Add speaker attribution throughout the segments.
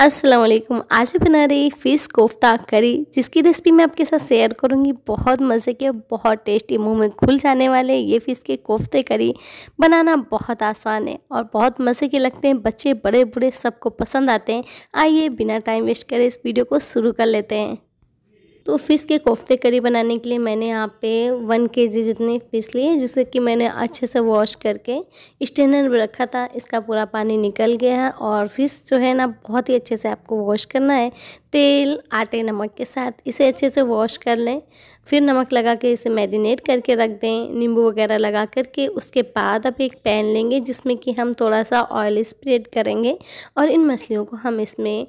Speaker 1: वालेकुम आज मैं बना रही फ़िश कोफ्ता करी जिसकी रेसिपी मैं आपके साथ शेयर करूंगी बहुत मज़े के बहुत टेस्टी मुंह में घुल जाने वाले ये फ़िश के कोफ्ते करी बनाना बहुत आसान है और बहुत मज़े के लगते हैं बच्चे बड़े बूढ़े सबको पसंद आते हैं आइए बिना टाइम वेस्ट करे इस वीडियो को शुरू कर लेते हैं तो फ़िश के कोफ्ते करी बनाने के लिए मैंने यहाँ पे वन के जी जितने फ़िश लिए जिसे कि मैंने अच्छे से वॉश करके स्टेनर में रखा था इसका पूरा पानी निकल गया है और फ़िश जो है ना बहुत ही अच्छे से आपको वॉश करना है तेल आटे नमक के साथ इसे अच्छे से वॉश कर लें फिर नमक लगा के इसे मैरिनेट करके रख दें नींबू वगैरह लगा करके उसके बाद अब एक पैन लेंगे जिसमें कि हम थोड़ा सा ऑयल स्प्रेड करेंगे और इन मछलियों को हम इसमें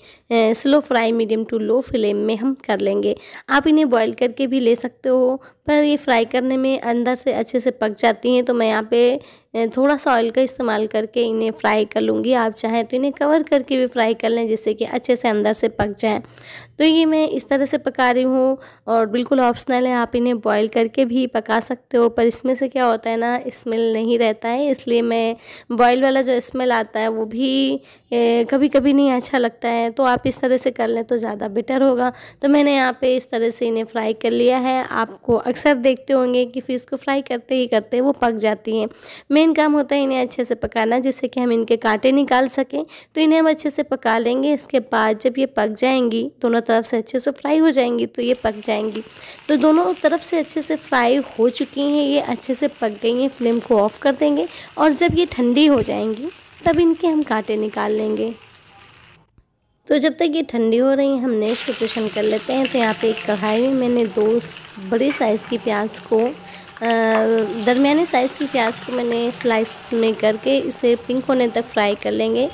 Speaker 1: slow fry medium to low flame में हम कर लेंगे आप इन्हें बॉईल करके भी ले सकते हो पर ये फ्राई करने में अंदर से अच्छे से पक जाती हैं तो मैं यहाँ पे थोड़ा सा ऑयल का इस्तेमाल करके इन्हें फ्राई कर लूँगी आप चाहें तो इन्हें कवर करके भी फ्राई कर लें जिससे कि अच्छे से अंदर से पक जाएं तो ये मैं इस तरह से पका रही हूँ और बिल्कुल ऑप्शनल है आप इन्हें बॉईल करके भी पका सकते हो पर इसमें से क्या होता है ना स्मेल नहीं रहता है इसलिए मैं बॉयल वाला जो स्मेल आता है वो भी ए, कभी कभी नहीं अच्छा लगता है तो आप इस तरह से कर लें तो ज़्यादा बेटर होगा तो मैंने यहाँ पर इस तरह से इन्हें फ्राई कर लिया है आपको अक्सर देखते होंगे कि फ़िश को फ्राई करते ही करते वो पक जाती हैं मेन काम होता है इन्हें अच्छे से पकाना जिससे कि हम इनके कांटे निकाल सकें तो इन्हें हम अच्छे से पका लेंगे इसके बाद जब ये पक जाएंगी दोनों तरफ से अच्छे से फ्राई हो जाएंगी तो ये पक जाएंगी तो दोनों तरफ से अच्छे से फ्राई हो चुकी हैं ये अच्छे से पक गई हैं फ्लेम को ऑफ़ कर देंगे और जब ये ठंडी हो जाएंगी तब इनके हम कांटे निकाल लेंगे तो जब तक ये ठंडी हो रही है हम नेक्स्ट प्रिपरेशन कर लेते हैं तो यहाँ पे एक कढ़ाई में मैंने दो बड़े साइज़ की प्याज को दरमिया साइज़ की प्याज को मैंने स्लाइस में करके इसे पिंक होने तक फ्राई कर लेंगे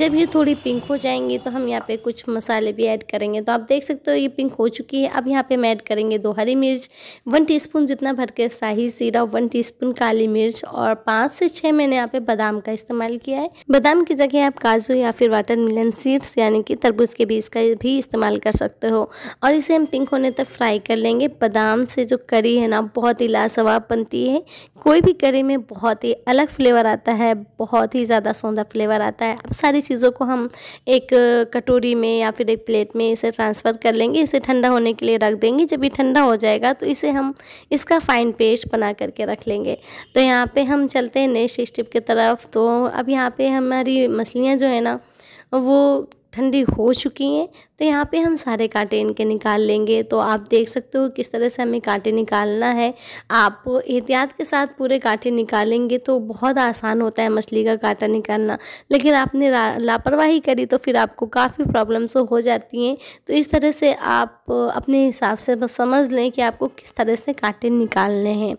Speaker 1: जब ये थोड़ी पिंक हो जाएंगी तो हम यहाँ पे कुछ मसाले भी ऐड करेंगे तो आप देख सकते हो ये पिंक हो चुकी है अब यहाँ पे हम ऐड करेंगे दो हरी मिर्च वन टीस्पून जितना भर के शाही सीरा वन टीस्पून काली मिर्च और पाँच से छः मैंने यहाँ पे बादाम का इस्तेमाल किया है बादाम की जगह आप काजू या फिर वाटर मिलन सीड्स यानी कि तरबूज के बीज का भी इस्तेमाल कर सकते हो और इसे हम पिंक होने तक फ्राई कर लेंगे बादाम से जो करी है ना बहुत ही लाजवाब बनती है कोई भी करी में बहुत ही अलग फ्लेवर आता है बहुत ही ज़्यादा सौंदा फ्लेवर आता है अब सारी चीज़ों को हम एक कटोरी में या फिर एक प्लेट में इसे ट्रांसफ़र कर लेंगे इसे ठंडा होने के लिए रख देंगे जब ये ठंडा हो जाएगा तो इसे हम इसका फ़ाइन पेस्ट बना करके रख लेंगे तो यहाँ पे हम चलते हैं नेक्स्ट स्टेप की तरफ तो अब यहाँ पे हमारी मछलियाँ जो है ना वो ठंडी हो चुकी हैं तो यहाँ पे हम सारे कांटे इनके निकाल लेंगे तो आप देख सकते हो किस तरह से हमें कांटे निकालना है आप एहतियात के साथ पूरे कांटे निकालेंगे तो बहुत आसान होता है मछली का कांटा निकालना लेकिन आपने लापरवाही करी तो फिर आपको काफ़ी प्रॉब्लम्स हो जाती हैं तो इस तरह से आप अपने हिसाब से बस समझ लें कि आपको किस तरह से कांटे निकालने हैं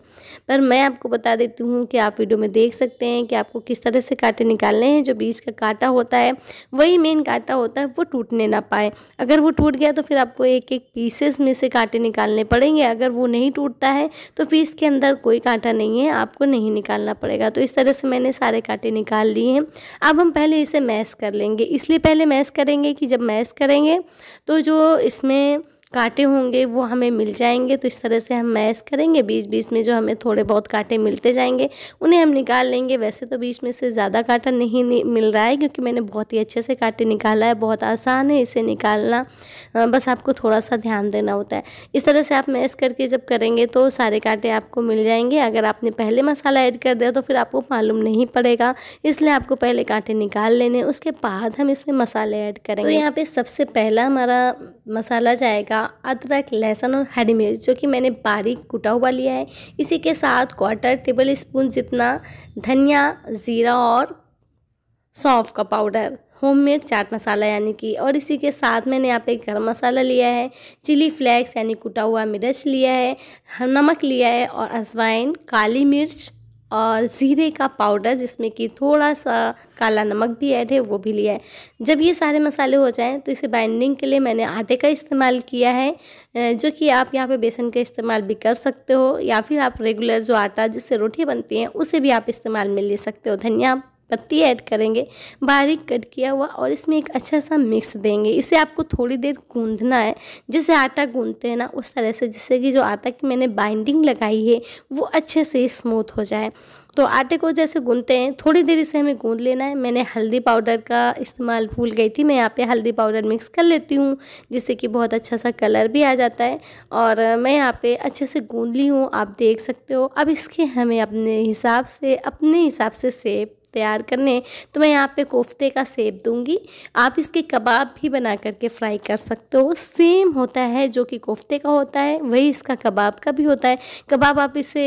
Speaker 1: पर मैं आपको बता देती हूँ कि आप वीडियो में देख सकते हैं कि आपको किस तरह से कांटे निकालने हैं जो बीच का कांटा होता है वही मेन कांटा होता है वो टूटने ना पाए अगर वो टूट गया तो फिर आपको एक एक पीसेस में से कांटे निकालने पड़ेंगे अगर वो नहीं टूटता है तो पीस के अंदर कोई कांटा नहीं है आपको नहीं निकालना पड़ेगा तो इस तरह से मैंने सारे कांटे निकाल लिए हैं अब हम पहले इसे मैश कर लेंगे इसलिए पहले मैश करेंगे कि जब मैश करेंगे तो जो इसमें कांटे होंगे वो हमें मिल जाएंगे तो इस तरह से हम मैश करेंगे बीच बीच में जो हमें थोड़े बहुत कांटे मिलते जाएंगे उन्हें हम निकाल लेंगे वैसे तो बीच में से ज़्यादा कांटा नहीं मिल रहा है क्योंकि मैंने बहुत ही अच्छे से कांटे निकाला है बहुत आसान है इसे निकालना बस आपको थोड़ा सा ध्यान देना होता है इस तरह से आप मैश करके जब करेंगे तो सारे कांटे आपको मिल जाएंगे अगर आपने पहले मसाला ऐड कर दिया तो फिर आपको मालूम नहीं पड़ेगा इसलिए आपको पहले कांटे निकाल लेने उसके बाद हम इसमें मसाले ऐड करेंगे तो यहाँ पे सबसे पहला हमारा मसाला जाएगा अदरक लहसुन और हरी मिर्च जो कि मैंने बारीक कुटा हुआ लिया है इसी के साथ क्वार्टर टेबल स्पून जितना धनिया ज़ीरा और सौंफ का पाउडर होममेड चाट मसाला यानी कि और इसी के साथ मैंने यहाँ पे गरम मसाला लिया है चिली फ्लेक्स यानी कुटा हुआ मिर्च लिया है नमक लिया है और अजवाइन काली मिर्च और ज़ीरे का पाउडर जिसमें कि थोड़ा सा काला नमक भी ऐड है वो भी लिया है जब ये सारे मसाले हो जाएं तो इसे बाइंडिंग के लिए मैंने आटे का इस्तेमाल किया है जो कि आप यहाँ पे बेसन का इस्तेमाल भी कर सकते हो या फिर आप रेगुलर जो आटा जिससे रोटी बनती हैं उसे भी आप इस्तेमाल में ले सकते हो धनिया पत्ती ऐड करेंगे बारीक कट किया हुआ और इसमें एक अच्छा सा मिक्स देंगे इसे आपको थोड़ी देर गूंधना है जैसे आटा गूंधते हैं ना उस तरह से जिससे कि जो आटा की मैंने बाइंडिंग लगाई है वो अच्छे से स्मूथ हो जाए तो आटे को जैसे गूंधते हैं थोड़ी देर इसे हमें गूंध लेना है मैंने हल्दी पाउडर का इस्तेमाल भूल गई थी मैं यहाँ पे हल्दी पाउडर मिक्स कर लेती हूँ जिससे कि बहुत अच्छा सा कलर भी आ जाता है और मैं यहाँ पर अच्छे से गूँध ली हूँ आप देख सकते हो अब इसके हमें अपने हिसाब से अपने हिसाब से सेप तैयार करने तो मैं यहाँ पे कोफ्ते का सेब दूंगी आप इसके कबाब भी बना करके फ्राई कर सकते हो सेम होता है जो कि कोफ्ते का होता है वही इसका कबाब का भी होता है कबाब आप इसे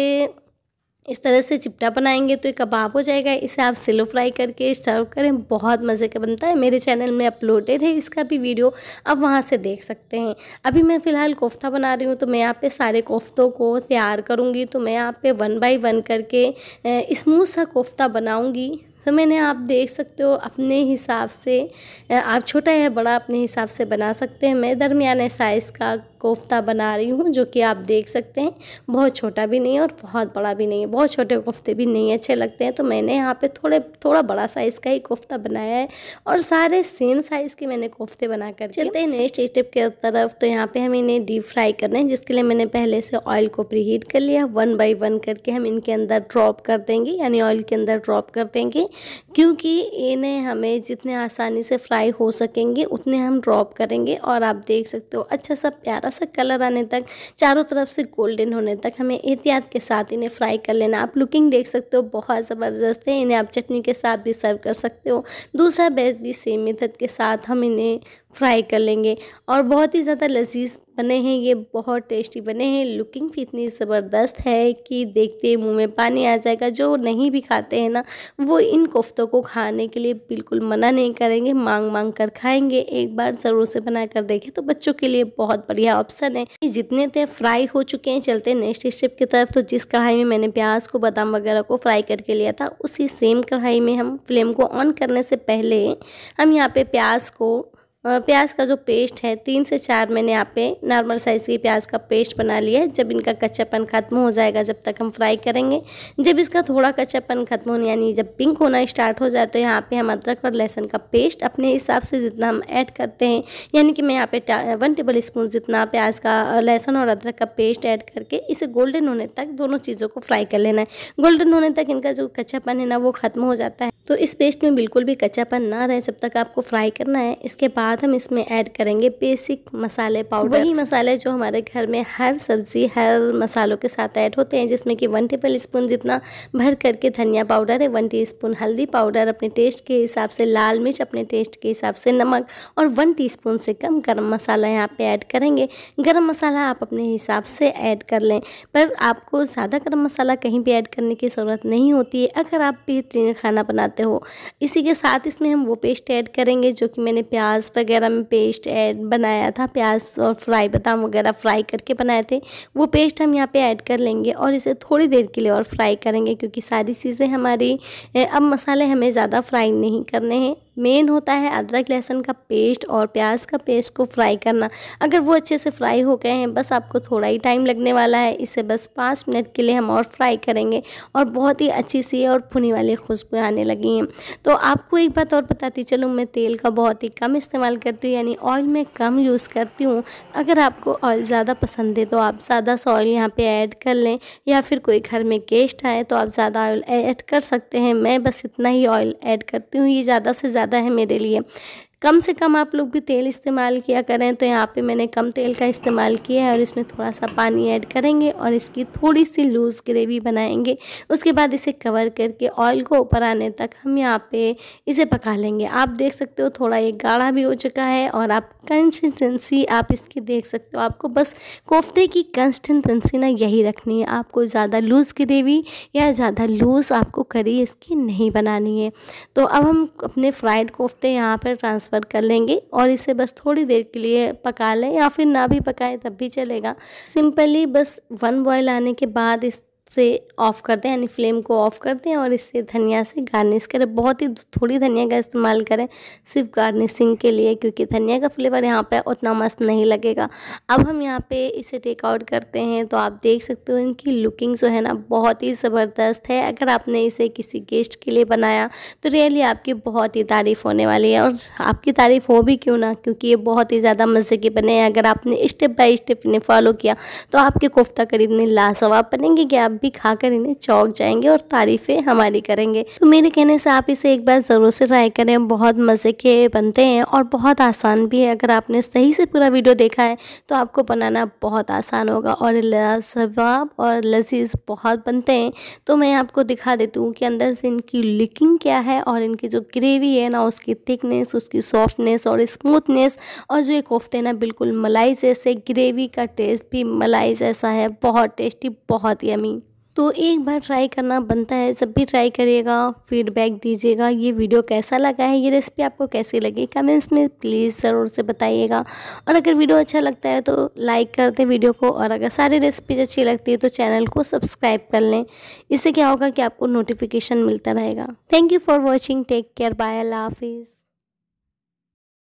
Speaker 1: इस तरह से चिपटा बनाएंगे तो एक कबाब हो जाएगा इसे आप सिलो फ्राई करके सर्व करें बहुत मज़े का बनता है मेरे चैनल में अपलोडेड है इसका भी वीडियो आप वहाँ से देख सकते हैं अभी मैं फ़िलहाल कोफ्ता बना रही हूँ तो मैं यहाँ पे सारे कोफ्तों को तैयार करूँगी तो मैं यहाँ पे वन बाई वन करके स्मूथ सा कोफ्ता बनाऊँगी तो मैंने आप देख सकते हो अपने हिसाब से आप छोटा या बड़ा अपने हिसाब से बना सकते हैं मैं दरमियाने साइज़ का कोफ्ता बना रही हूँ जो कि आप देख सकते हैं बहुत छोटा भी नहीं है और बहुत बड़ा भी नहीं है बहुत छोटे कोफ्ते भी नहीं अच्छे लगते हैं तो मैंने यहाँ पे थोड़े थोड़ा बड़ा साइज़ का ही कोफ्ता बनाया है और सारे सेम साइज़ के मैंने कोफ्ते बना कर चलते हैं नेक्स्ट स्टेप की तरफ तो यहाँ पर हम इन्हें डीप फ्राई करना है जिसके लिए मैंने पहले से ऑयल को प्रीहीट कर लिया वन बाई वन करके हम इनके अंदर ड्रॉप कर देंगे यानी ऑयल के अंदर ड्रॉप कर देंगे क्योंकि इन्हें हमें जितने आसानी से फ्राई हो सकेंगे उतने हम ड्रॉप करेंगे और आप देख सकते हो अच्छा सा प्यारा सा कलर आने तक चारों तरफ से गोल्डन होने तक हमें एहतियात के साथ इन्हें फ्राई कर लेना आप लुकिंग देख सकते हो बहुत ज़बरदस्त है इन्हें आप चटनी के साथ भी सर्व कर सकते हो दूसरा बेस्ट भी सेम मेथड के साथ हम इन्हें फ्राई कर लेंगे और बहुत ही ज़्यादा लजीज बने हैं ये बहुत टेस्टी बने हैं लुकिंग भी इतनी ज़बरदस्त है कि देखते मुंह में पानी आ जाएगा जो नहीं भी खाते हैं ना वो इन कोफ्तों को खाने के लिए बिल्कुल मना नहीं करेंगे मांग मांग कर खाएंगे एक बार ज़रूर से बना कर देखें तो बच्चों के लिए बहुत बढ़िया ऑप्शन है जितने थे फ्राई हो चुके हैं चलते नेक्स्ट स्टेप की तरफ तो जिस कढ़ाई में मैंने प्याज को बादाम वगैरह को फ्राई करके लिया था उसी सेम कढ़ाई में हम फ्लेम को ऑन करने से पहले हम यहाँ पर प्याज को प्याज का जो पेस्ट है तीन से चार मैंने यहाँ पे नॉर्मल साइज़ की प्याज का पेस्ट बना लिया है जब इनका कच्चापन ख़त्म हो जाएगा जब तक हम फ्राई करेंगे जब इसका थोड़ा कच्चापन ख़त्म होने यानी जब पिंक होना स्टार्ट हो जाए तो यहाँ पे हम अदरक और लहसुन का पेस्ट अपने हिसाब से जितना हम ऐड करते हैं यानी कि मैं यहाँ पे वन टेबल स्पून जितना प्याज का लहसुन और अदरक का पेस्ट ऐड करके इसे गोल्डन होने तक दोनों चीज़ों को फ्राई कर लेना है गोल्डन होने तक इनका जो कच्चापन है ना वो ख़त्म हो जाता है तो इस पेस्ट में बिल्कुल भी कच्चापन ना रहे जब तक आपको फ्राई करना है इसके बाद बाद हम इसमें ऐड करेंगे बेसिक मसाले पाउडर वही मसाले जो हमारे घर में हर सब्ज़ी हर मसालों के साथ ऐड होते हैं जिसमें कि वन टेबल स्पून जितना भर करके धनिया पाउडर है वन टी स्पून हल्दी पाउडर अपने टेस्ट के हिसाब से लाल मिर्च अपने टेस्ट के हिसाब से नमक और वन स्पून से कम गर्म मसाला यहाँ पर ऐड करेंगे गर्म मसाला आप अपने हिसाब से ऐड कर लें पर आपको ज़्यादा गर्म मसाला कहीं भी ऐड करने की ज़रूरत नहीं होती है अगर आप बेहतरीन खाना बनाते हो इसी के साथ इसमें हम वो पेस्ट ऐड करेंगे जो कि मैंने प्याज वगैरह में पेस्ट ऐड बनाया था प्याज और फ्राई बदाम वगैरह फ्राई करके बनाए थे वो पेस्ट हम यहाँ पे ऐड कर लेंगे और इसे थोड़ी देर के लिए और फ्राई करेंगे क्योंकि सारी चीज़ें हमारी अब मसाले हमें ज़्यादा फ्राई नहीं करने हैं मेन होता है अदरक लहसुन का पेस्ट और प्याज का पेस्ट को फ्राई करना अगर वो अच्छे से फ्राई हो गए हैं बस आपको थोड़ा ही टाइम लगने वाला है इसे बस पाँच मिनट के लिए हम और फ्राई करेंगे और बहुत ही अच्छी सी और भुनी वाली खुशबू आने लगी हैं तो आपको एक बात और बताती चलूँ मैं तेल का बहुत ही कम इस्तेमाल करती हूँ यानी ऑयल मैं कम यूज़ करती हूँ अगर आपको ऑयल ज़्यादा पसंद है तो आप ज़्यादा सा ऑयल यहाँ पर ऐड कर लें या फिर कोई घर में गेस्ट आए तो आप ज़्यादा ऑयल ऐड कर सकते हैं मैं बस इतना ही ऑयल ऐड करती हूँ ये ज़्यादा से ज़्यादा ज़्यादा है मेरे लिए कम से कम आप लोग भी तेल इस्तेमाल किया करें तो यहाँ पे मैंने कम तेल का इस्तेमाल किया है और इसमें थोड़ा सा पानी ऐड करेंगे और इसकी थोड़ी सी लूज़ ग्रेवी बनाएंगे उसके बाद इसे कवर करके ऑयल को ऊपर आने तक हम यहाँ पे इसे पका लेंगे आप देख सकते हो थोड़ा ये गाढ़ा भी हो चुका है और आप कंसिस्टेंसी आप इसकी देख सकते हो आपको बस कोफ्ते की कंसिस्टेंसी ना यही रखनी है आपको ज़्यादा लूज़ ग्रेवी या ज़्यादा लूज़ आपको करी इसकी नहीं बनानी है तो अब हम अपने फ्राइड कोफ्ते यहाँ पर ट्रांस ट्रांसफ़र कर लेंगे और इसे बस थोड़ी देर के लिए पका लें या फिर ना भी पकाएं तब भी चलेगा सिंपली बस वन बॉयल आने के बाद इस से ऑफ़ कर दें यानी फ्लेम को ऑफ़ कर दें और इससे धनिया से गार्निश करें बहुत ही थोड़ी धनिया का इस्तेमाल करें सिर्फ गार्निशिंग के लिए क्योंकि धनिया का फ्लेवर यहाँ पे उतना मस्त नहीं लगेगा अब हम यहाँ पे इसे टेकआउट करते हैं तो आप देख सकते हो इनकी लुकिंग जो है ना बहुत ही ज़बरदस्त है अगर आपने इसे किसी गेस्ट के लिए बनाया तो रियली आपकी बहुत ही तारीफ़ होने वाली है और आपकी तारीफ़ हो भी क्यों ना क्योंकि ये बहुत ही ज़्यादा मज़े के बने हैं अगर आपने स्टेप बाई स्टेप इन्हें फॉलो किया तो आपके कोफ्ता करीब लाजवाब बनेंगे कि आप भी खाकर इन्हें चौक जाएंगे और तारीफें हमारी करेंगे तो मेरे कहने से आप इसे एक बार ज़रूर से ट्राई करें बहुत मज़े के बनते हैं और बहुत आसान भी है अगर आपने सही से पूरा वीडियो देखा है तो आपको बनाना बहुत आसान होगा और लाजवाब और लजीज बहुत बनते हैं तो मैं आपको दिखा देती हूँ कि अंदर से इनकी लिकिंग क्या है और इनकी जो ग्रेवी है ना उसकी थिकनेस उसकी सॉफ्टनेस और स्मूथनेस और जो ये कोफ्ते ना बिल्कुल मलाई जैसे ग्रेवी का टेस्ट भी मलाई जैसा है बहुत टेस्टी बहुत यमी तो एक बार ट्राई करना बनता है सब भी ट्राई करिएगा फीडबैक दीजिएगा ये वीडियो कैसा लगा है ये रेसिपी आपको कैसी लगी कमेंट्स में प्लीज़ ज़रूर से बताइएगा और अगर वीडियो अच्छा लगता है तो लाइक कर दें वीडियो को और अगर सारी रेसिपीज अच्छी लगती है तो चैनल को सब्सक्राइब कर लें इससे क्या होगा कि आपको नोटिफिकेशन मिलता रहेगा thank you for watching take care bye अल्लाह हाफिज़